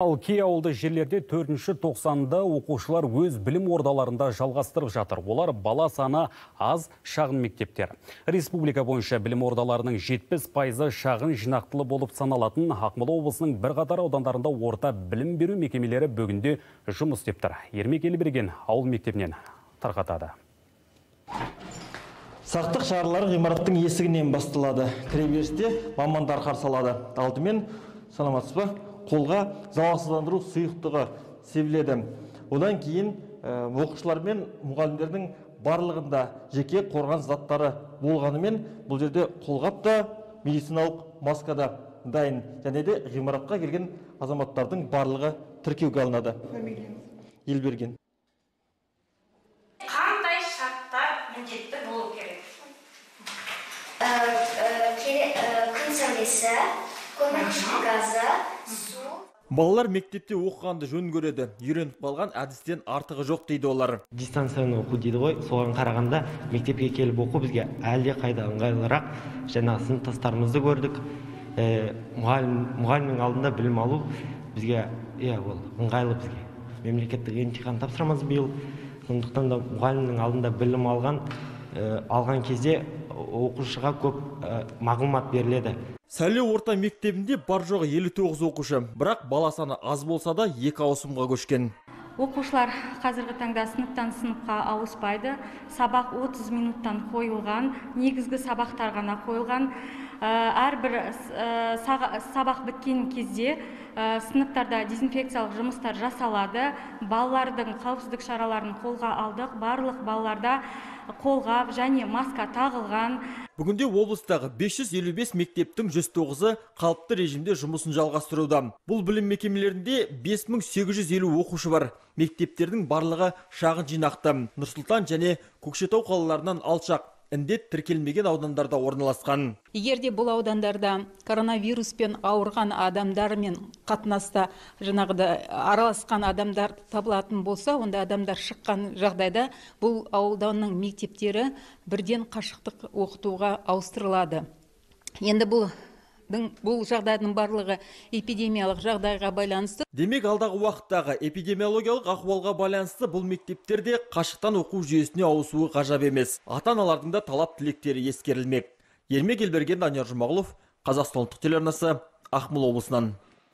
Ал кей ауылды жерлерде төртінші тоқсанда оқушылар өз білім ордаларында жалғастырып жатыр. Олар бала саны аз шағын мектептер. Республика бойынша білім ордаларының 70 пайызы шағын жинақтылы болып саналатын Ақмола облысының бірқатар аудандарында орта білім беру мекемелері бүгінде жұмыс істеп тұр. Ермек Елберген ауыл мектебінен тарқатады. Сақтық шаралары ғимараттың есігінен басталады. Кіреберісте мамандар қарсалады. Алдымен саламатсыз ба? қолға залалсыздандыру сұйықтығы себіледі одан кейін оқушылар мен мұғалімдердің барлығында жеке қорған заттары болғанымен бұл жерде қолғап та медициналық маска да дайын және де ғимаратқа келген азаматтардың барлығы тіркеуге алынады елберген қандай шарттар міндетті болу керек күн сәулесі балалар мектепте оқығанды жөн көреді үйреніп қалған әдістен артығы жоқ дейді олар Дистанцияны оқу дейді ғой соған қарағанда мектепке келіп оқу бізге әлде қайда ыңғайлырақ жаңағы сыныптастарымызды көрдік ә, мұғалімнің алдында білім алу бізге иә ол ыңғайлы бізге мемлекеттік емтихан тапсырамыз биыл сондықтан да мұғалімнің алдында білім алған э, алған кезде оқушыға көп ә, мағлұмат беріледі Сәлі орта мектебінде бар жоғы 59 оқушы бірақ бала саны аз болса да екі ауысымға көшкен оқушылар қазіргі таңда сыныптан сыныпқа ауыспайды сабақ 30 минуттан қойылған негізгі сабақтар ғана қойылған э, әрбір э, сабақ біткен кезде э, сыныптарда дезинфекциялық жұмыстар жасалады балалардың қауіпсіздік шараларын қолға алдық барлық балаларда қолғап және маска тағылған бүгінде облыстағы 555 мектептің 109-ы қалыпты режимде жұмысын жалғастыруда бұл білім мекемелерінде 5850 оқушы бар мектептердің барлығы шағын жинақты нұрсұлтан және көкшетау қалаларынан алшақ індет тіркелмеген аудандарда орналасқан егер де бұл аудандарда коронавируспен ауырған адамдармен қатынаста жаңағыдай араласқан адамдар табылатын болса онда адамдар шыққан жағдайда бұл ауданның мектептері бірден қашықтық оқытуға ауыстырылады енді бұл бұл жағдайдың барлығы эпидемиялық жағдайға байланысты демек алдағы уақыттағы эпидемиологиялық ахуалға байланысты бұл мектептерде қашықтан оқу жүйесіне ауысуы ғажап емес ата аналардың да талап тілектері ескерілмек ермек елберген данияр жұмағұлов қазақстан ұлттық телеарнасы ақмола облысынан